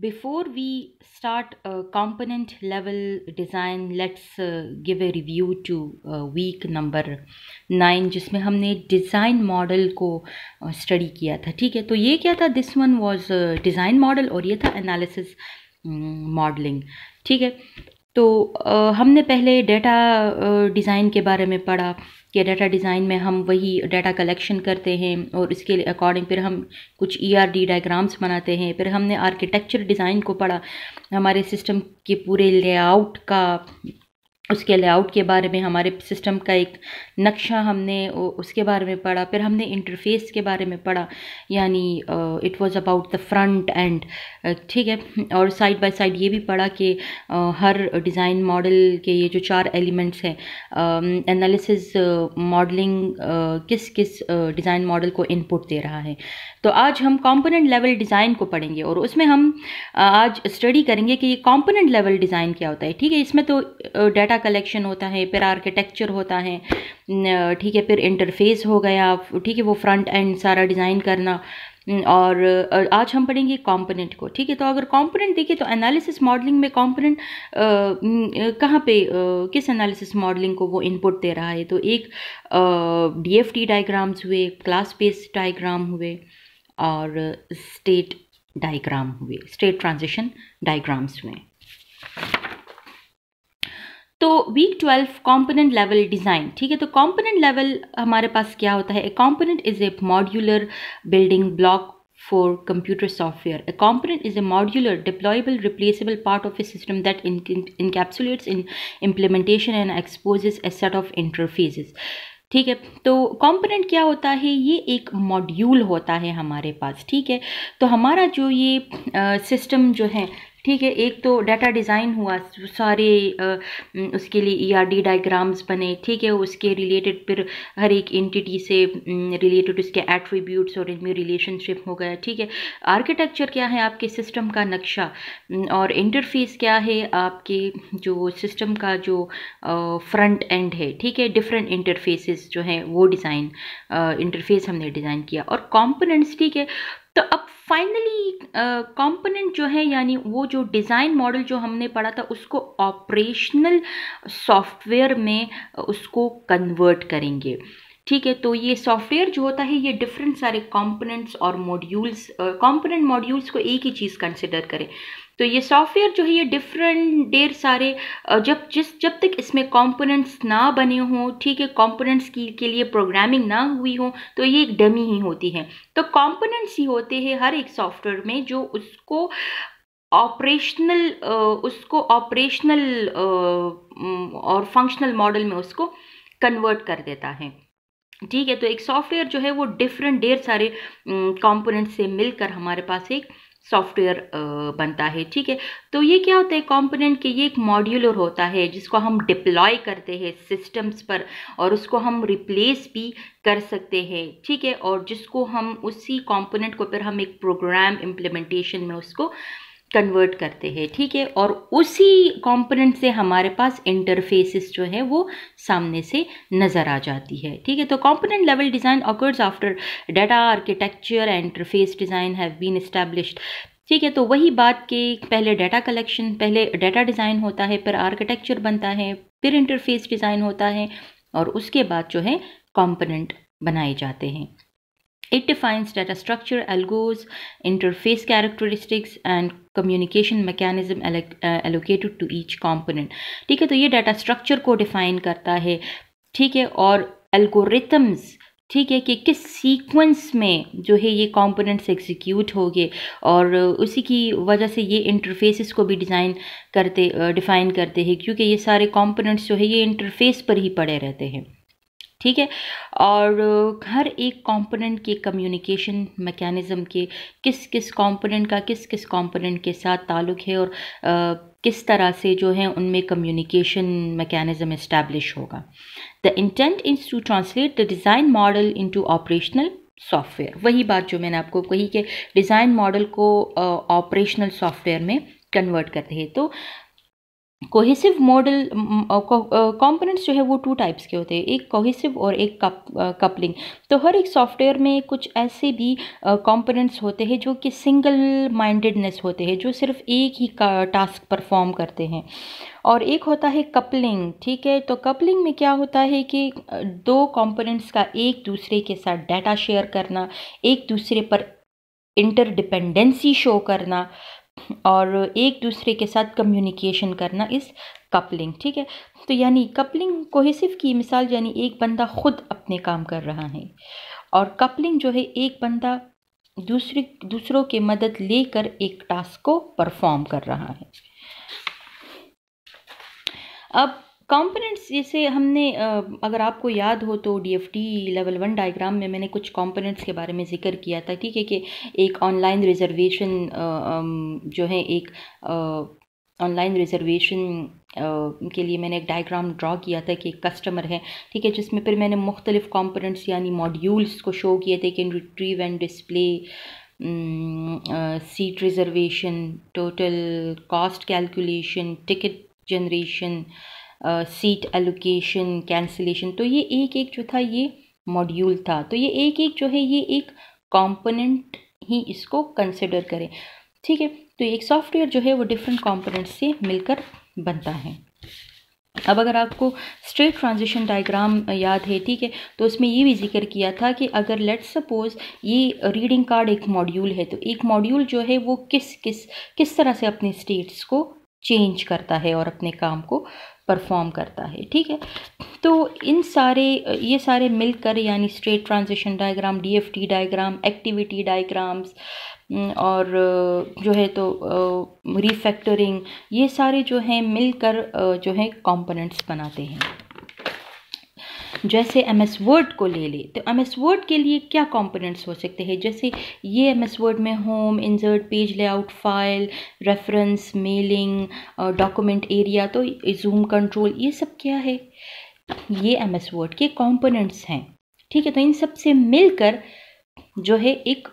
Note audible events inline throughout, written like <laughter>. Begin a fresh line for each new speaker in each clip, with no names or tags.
before we start uh, component level design let's uh, give a review to uh, week number nine जिसमें हमने design model को study किया था ठीक है तो ये क्या था this one was design model और ये था एनालिसिस modeling ठीक है तो हमने पहले डेटा डिज़ाइन के बारे में पढ़ा कि डाटा डिज़ाइन में हम वही डाटा कलेक्शन करते हैं और इसके अकॉर्डिंग फिर हम कुछ ईआरडी e डायग्राम्स बनाते हैं फिर हमने आर्किटेक्चर डिज़ाइन को पढ़ा हमारे सिस्टम के पूरे लेआउट का उसके लेआउट के बारे में हमारे सिस्टम का एक नक्शा हमने उसके बारे में पढ़ा फिर हमने इंटरफेस के बारे में पढ़ा यानी it was about the front end ठीक है और साइड बाय साइड ये भी पढ़ा कि uh, हर डिज़ाइन मॉडल के ये जो चार एलिमेंट्स हैं एनालिसिस मॉडलिंग किस किस डिज़ाइन uh, मॉडल को इनपुट दे रहा है तो आज हम कॉम्पोनेंट लेवल डिज़ाइन को पढ़ेंगे और उसमें हम uh, आज स्टडी करेंगे कि ये कॉम्पोनेंट लेवल डिज़ाइन क्या होता है ठीक है इसमें तो डाटा कलेक्शन होता है फिर आर्किटेक्चर होता है ठीक है फिर इंटरफेस हो गया ठीक है वो फ्रंट एंड सारा डिज़ाइन करना और आज हम पढ़ेंगे कंपोनेंट को ठीक है तो अगर कंपोनेंट देखिए तो एनालिसिस मॉडलिंग में कंपोनेंट कहाँ पे आ, किस एनालिसिस मॉडलिंग को वो इनपुट दे रहा है तो एक डीएफटी डायग्राम्स हुए क्लास बेस डायग्राम हुए और स्टेट डायग्राम हुए स्टेट ट्रांजिशन डायग्राम्स हुए तो week twelve component level design ठीक है तो कॉम्पोनेंट लेवल हमारे पास क्या होता है a component is a modular building block for computer software. A component is a modular, deployable, replaceable part of a system that encapsulates in implementation and exposes a set of interfaces. ठीक है तो component क्या होता है ये एक module होता है हमारे पास ठीक है तो हमारा जो ये सिस्टम जो है ठीक है एक तो डाटा डिज़ाइन हुआ सारे उसके लिए ईआरडी e डायग्राम्स बने ठीक है उसके रिलेटेड फिर हर एक एंटिटी से रिलेटेड उसके एट्रीब्यूट्स और इनमें रिलेशनशिप हो गया ठीक है आर्किटेक्चर क्या है आपके सिस्टम का नक्शा और इंटरफेस क्या है आपके जो सिस्टम का जो फ्रंट एंड है ठीक है डिफरेंट इंटरफेसिस जो हैं वो डिज़ाइन इंटरफेस हमने डिज़ाइन किया और कॉम्पोनेंट्स ठीक है तो अब फाइनली कंपोनेंट जो है यानी वो जो डिज़ाइन मॉडल जो हमने पढ़ा था उसको ऑपरेशनल सॉफ्टवेयर में उसको कन्वर्ट करेंगे ठीक है तो ये सॉफ्टवेयर जो होता है ये डिफरेंट सारे कंपोनेंट्स और मॉड्यूल्स कंपोनेंट मॉड्यूल्स को एक ही चीज़ कंसिडर करें तो ये सॉफ्टवेयर जो है ये डिफरेंट ढेर सारे जब जिस जब तक इसमें कंपोनेंट्स ना बने हों ठीक है कंपोनेंट्स की के लिए प्रोग्रामिंग ना हुई हो तो ये एक डमी ही होती है तो कंपोनेंट्स ही होते हैं हर एक सॉफ्टवेयर में जो उसको ऑपरेशनल उसको ऑपरेशनल और फंक्शनल मॉडल में उसको कन्वर्ट कर देता है ठीक है तो एक सॉफ्टवेयर जो है वो डिफरेंट ढेर सारे कंपोनेंट्स से मिलकर हमारे पास एक सॉफ्टवेयर बनता है ठीक है तो ये क्या होता है कंपोनेंट के ये एक मॉड्यूलर होता है जिसको हम डिप्लॉय करते हैं सिस्टम्स पर और उसको हम रिप्लेस भी कर सकते हैं ठीक है और जिसको हम उसी कंपोनेंट को फिर हम एक प्रोग्राम इम्प्लीमेंटेशन में उसको कन्वर्ट करते हैं ठीक है और उसी कंपोनेंट से हमारे पास इंटरफेसेस जो है वो सामने से नज़र आ जाती है ठीक है तो component level design occurs after data architecture and interface design have been established ठीक है तो वही बात कि पहले डाटा कलेक्शन पहले डाटा डिज़ाइन होता है फिर आर्किटेक्चर बनता है फिर इंटरफेस डिज़ाइन होता है और उसके बाद जो है कॉम्पोनेंट बनाए जाते हैं It defines data structure, algos, interface characteristics and communication mechanism allocated to each component ठीक है तो ये डाटा स्ट्रक्चर को डिफाइन करता है ठीक है और एल्गोरिथम्स ठीक है कि किस सीक्वेंस में जो है ये कॉम्पोनेंट्स एग्जीक्यूट होंगे और उसी की वजह से ये इंटरफेसिस को भी डिज़ाइन करते डिफ़ाइन uh, करते हैं क्योंकि ये सारे कॉम्पोनेंट्स जो है ये इंटरफेस पर ही पड़े रहते हैं ठीक है और हर एक कंपोनेंट के कम्युनिकेशन मैकेनिज़्म के किस किस कंपोनेंट का किस किस कंपोनेंट के साथ ताल्लुक़ है और आ, किस तरह से जो है उनमें कम्युनिकेशन मैकेनिज़्म इस्टेब्लिश होगा the intent is to translate the design model into operational software वही बात जो मैंने आपको कही कि डिज़ाइन मॉडल को ऑपरेशनल सॉफ्टवेयर में कन्वर्ट करते हैं तो कोहेसिव मॉडल कंपोनेंट्स जो है वो टू टाइप्स के होते हैं एक कोहेसिव और एक कप कपलिंग uh, तो हर एक सॉफ्टवेयर में कुछ ऐसे भी कंपोनेंट्स uh, होते हैं जो कि सिंगल माइंडेडनेस होते हैं जो सिर्फ एक ही टास्क परफॉर्म करते हैं और एक होता है कपलिंग ठीक है तो कपलिंग में क्या होता है कि uh, दो कंपोनेंट्स का एक दूसरे के साथ डाटा शेयर करना एक दूसरे पर इंटरडिपेंडेंसी शो करना और एक दूसरे के साथ कम्युनिकेशन करना इस कपलिंग ठीक है तो यानी कपलिंग को ही सिर्फ की मिसाल यानी एक बंदा खुद अपने काम कर रहा है और कपलिंग जो है एक बंदा दूसरे दूसरों के मदद लेकर एक टास्क को परफॉर्म कर रहा है अब कंपोनेंट्स जैसे हमने अगर आपको याद हो तो डीएफटी लेवल वन डायग्राम में मैंने कुछ कंपोनेंट्स के बारे में जिक्र किया था ठीक है कि एक ऑनलाइन रिजर्वेशन जो है एक ऑनलाइन रिजर्वेशन के लिए मैंने एक डायग्राम ड्रा किया था कि एक कस्टमर है ठीक है जिसमें फिर मैंने मुख्तलिफ़ कंपोनेंट्स यानी मॉड्यूल्स को शो किए थे कि retrieve and display seat reservation total cost calculation ticket generation seat allocation cancellation तो ये एक एक जो था ये मॉड्यूल था तो ये एक एक जो है ये एक कंपोनेंट ही इसको कंसिडर करें ठीक है तो एक सॉफ्टवेयर जो है वो डिफरेंट कंपोनेंट से मिलकर बनता है अब अगर आपको स्ट्रेट ट्रांजिशन डायग्राम याद है ठीक है तो उसमें ये भी जिक्र किया था कि अगर लेट्स सपोज ये रीडिंग कार्ड एक मॉड्यूल है तो एक मॉड्यूल जो है वो किस किस किस तरह से अपने स्टेट्स को चेंज करता है और अपने काम को परफॉर्म करता है ठीक है तो इन सारे ये सारे मिलकर यानी state transition diagram DFT diagram activity diagrams और जो है तो रिफैक्टरिंग ये सारे जो हैं मिलकर जो है कंपोनेंट्स बनाते हैं जैसे एम एस वर्ड को ले ले तो एम एस वर्ड के लिए क्या कॉम्पोनेंट्स हो सकते हैं जैसे ये एम एस वर्ड में home insert page layout file reference mailing document area तो जूम कंट्रोल ये सब क्या है ये एम एस वर्ड के कॉम्पोनेंट्स हैं ठीक है तो इन सब से मिलकर जो है एक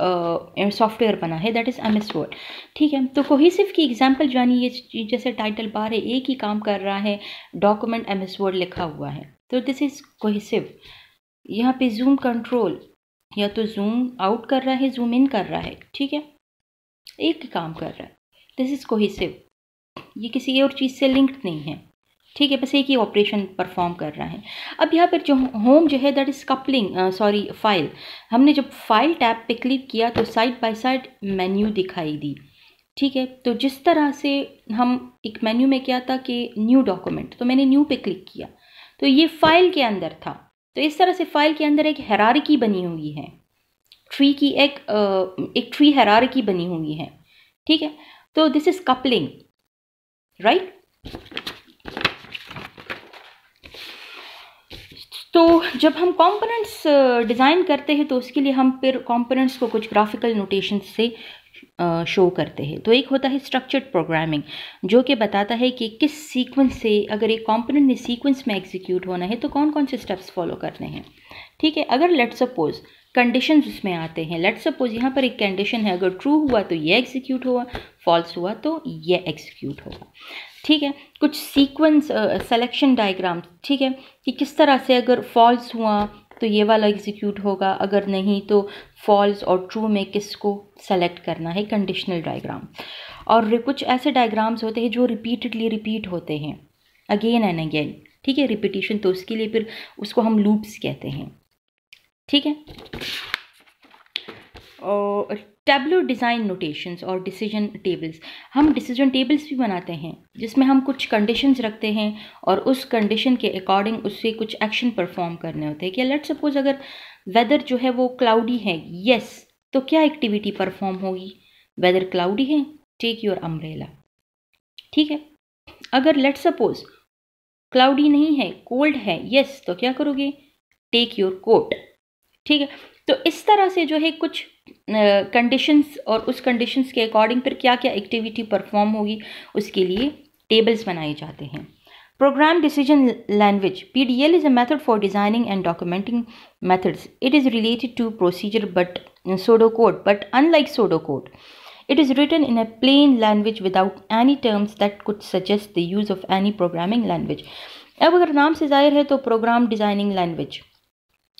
सॉफ्टवेयर बना है that is M S Word ठीक है तो कोहिसिव की एग्जाम्पल जानिए ये जैसे टाइटल बार है एक ही काम कर रहा है डॉक्यूमेंट एम एस वर्ड लिखा हुआ है तो दिस इज़ कोहिसिव यहाँ पे जूम कंट्रोल या तो जूम आउट कर रहा है जूम इन कर रहा है ठीक है एक ही काम कर रहा है दिस इज़ कोहिसिव ये किसी और चीज़ से लिंक्ड नहीं है ठीक है बस एक ही ऑपरेशन परफॉर्म कर रहा है अब यहाँ पर जो होम जो है that is coupling sorry file हमने जब फाइल टैब पे क्लिक किया तो साइड बाय साइड मेन्यू दिखाई दी ठीक है तो जिस तरह से हम एक मेन्यू में क्या था कि न्यू डॉक्यूमेंट तो मैंने न्यू पे क्लिक किया तो ये फाइल के अंदर था तो इस तरह से फाइल के अंदर एक हेरारकी बनी हुई है ट्री की एक uh, एक ट्री हेरारकी बनी हुई है ठीक है तो दिस इज़ कपलिंग राइट जब हम कंपोनेंट्स डिज़ाइन uh, करते हैं तो उसके लिए हम फिर कंपोनेंट्स को कुछ ग्राफिकल नोटेशन से शो uh, करते हैं तो एक होता है स्ट्रक्चर्ड प्रोग्रामिंग जो कि बताता है कि किस सीक्वेंस से अगर एक कंपोनेंट ने सीक्वेंस में एग्जीक्यूट होना है तो कौन कौन से स्टेप्स फॉलो करने हैं ठीक है अगर लेट सपोज कंडीशन उसमें आते हैं लेट सपोज यहाँ पर एक कंडीशन है अगर ट्रू हुआ तो ये एग्जीक्यूट हुआ फॉल्स हुआ तो ये एग्जीक्यूट होगा ठीक है कुछ सीक्वेंस सेलेक्शन डायग्राम ठीक है कि किस तरह से अगर फॉल्स हुआ तो ये वाला एग्जीक्यूट होगा अगर नहीं तो फॉल्स और ट्रू में किसको सेलेक्ट करना है कंडीशनल डायग्राम और कुछ ऐसे डायग्राम्स होते हैं जो रिपीटेडली रिपीट होते हैं अगेन एंड अगेन ठीक है रिपीटिशन तो उसके लिए फिर उसको हम लूप्स कहते हैं ठीक है टेबलो डिज़ाइन नोटेशंस और डिसीजन टेबल्स हम डिसीजन टेबल्स भी बनाते हैं जिसमें हम कुछ कंडीशंस रखते हैं और उस कंडीशन के अकॉर्डिंग उससे कुछ एक्शन परफॉर्म करने होते हैं कि लेट सपोज अगर वेदर जो है वो क्लाउडी है येस तो क्या एक्टिविटी परफॉर्म होगी वेदर क्लाउडी है टेक योर अम्ब्रेला ठीक है अगर लेट सपोज क्लाउडी नहीं है कोल्ड है येस तो क्या करोगे टेक योर कोट ठीक है तो इस तरह से जो है कुछ कंडीशंस uh, और उस कंडीशंस के अकॉर्डिंग फिर क्या क्या एक्टिविटी परफॉर्म होगी उसके लिए टेबल्स बनाए जाते हैं program decision language P D L is a method for designing and documenting methods it is related to procedure but pseudo code but unlike pseudo code it is written in a plain language without any terms that could suggest the use of any programming language अब अगर नाम से जाहिर है तो programme designing language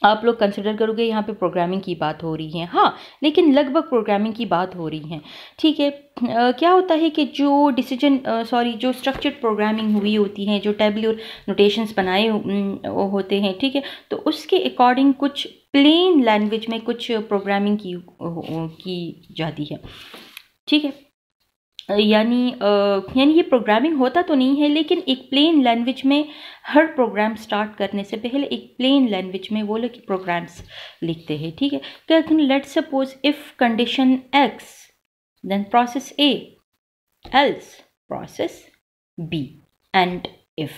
आप लोग consider करोगे यहाँ पे प्रोग्रामिंग की बात हो रही है हाँ लेकिन लगभग प्रोग्रामिंग की बात हो रही है ठीक है क्या होता है कि जो डिसीजन सॉरी जो स्ट्रक्चर्ड प्रोग्रामिंग हुई होती है जो टेबल्यूर नोटेशंस बनाए हो, होते हैं ठीक है तो उसके अकॉर्डिंग कुछ प्लेन लैंग्वेज में कुछ प्रोग्रामिंग की की जाती है ठीक है यानी यानी ये प्रोग्रामिंग होता तो नहीं है लेकिन एक प्लेन लैंग्वेज में हर प्रोग्राम स्टार्ट करने से पहले एक प्लेन लैंग्वेज में वो लोग प्रोग्राम्स लिखते हैं ठीक है तो let suppose if condition X then process A else process B end if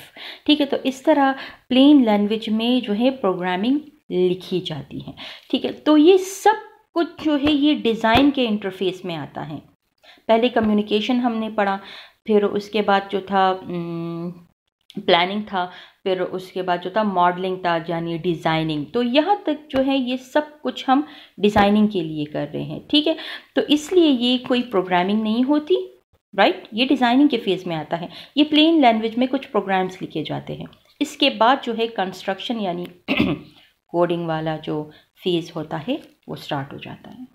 ठीक है तो इस तरह प्लेन लैंग्वेज में जो है प्रोग्रामिंग लिखी जाती है ठीक है तो ये सब कुछ जो है ये डिज़ाइन के इंटरफेस में आता है पहले कम्युनिकेशन हमने पढ़ा फिर उसके बाद जो था प्लानिंग था फिर उसके बाद जो था मॉडलिंग था यानी डिज़ाइनिंग तो यहाँ तक जो है ये सब कुछ हम डिज़ाइनिंग के लिए कर रहे हैं ठीक है तो इसलिए ये कोई प्रोग्रामिंग नहीं होती राइट right? ये डिज़ाइनिंग के फेज़ में आता है ये प्लेन लैंग्वेज में कुछ प्रोग्राम्स लिखे जाते हैं इसके बाद जो है कंस्ट्रक्शन यानी कोडिंग <clears throat> वाला जो फेज़ होता है वो स्टार्ट हो जाता है